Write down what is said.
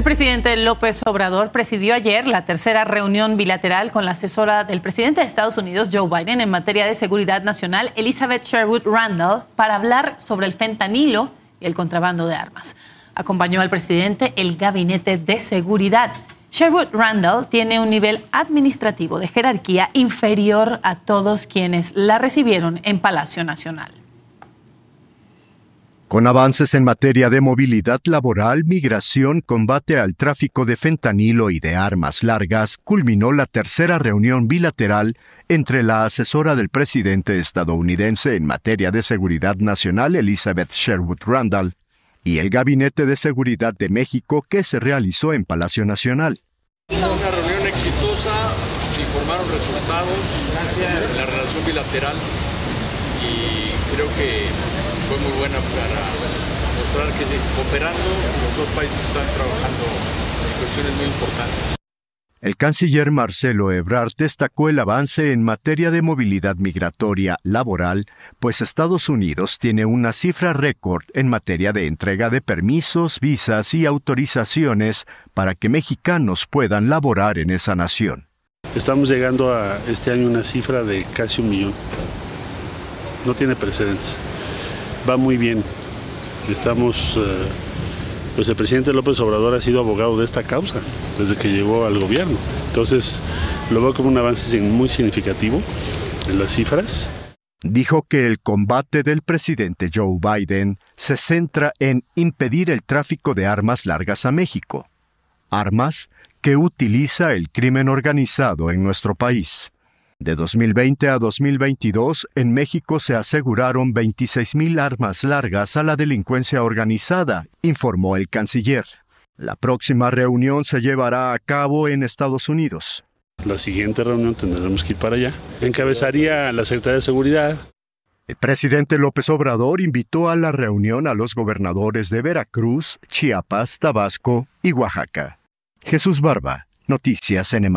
El presidente López Obrador presidió ayer la tercera reunión bilateral con la asesora del presidente de Estados Unidos, Joe Biden, en materia de seguridad nacional, Elizabeth Sherwood Randall, para hablar sobre el fentanilo y el contrabando de armas. Acompañó al presidente el gabinete de seguridad. Sherwood Randall tiene un nivel administrativo de jerarquía inferior a todos quienes la recibieron en Palacio Nacional con avances en materia de movilidad laboral, migración, combate al tráfico de fentanilo y de armas largas, culminó la tercera reunión bilateral entre la asesora del presidente estadounidense en materia de seguridad nacional, Elizabeth Sherwood Randall, y el Gabinete de Seguridad de México que se realizó en Palacio Nacional. Una reunión exitosa, se informaron resultados la relación bilateral y creo que fue muy buena para mostrar que cooperando los dos países están trabajando en cuestiones muy importantes. El canciller Marcelo Ebrard destacó el avance en materia de movilidad migratoria laboral, pues Estados Unidos tiene una cifra récord en materia de entrega de permisos, visas y autorizaciones para que mexicanos puedan laborar en esa nación. Estamos llegando a este año una cifra de casi un millón. No tiene precedentes va muy bien. Estamos, eh, pues el presidente López Obrador ha sido abogado de esta causa desde que llegó al gobierno. Entonces, lo veo como un avance muy significativo en las cifras. Dijo que el combate del presidente Joe Biden se centra en impedir el tráfico de armas largas a México, armas que utiliza el crimen organizado en nuestro país. De 2020 a 2022, en México se aseguraron 26.000 armas largas a la delincuencia organizada, informó el canciller. La próxima reunión se llevará a cabo en Estados Unidos. La siguiente reunión tendremos que ir para allá. Encabezaría la Secretaría de Seguridad. El presidente López Obrador invitó a la reunión a los gobernadores de Veracruz, Chiapas, Tabasco y Oaxaca. Jesús Barba, Noticias N.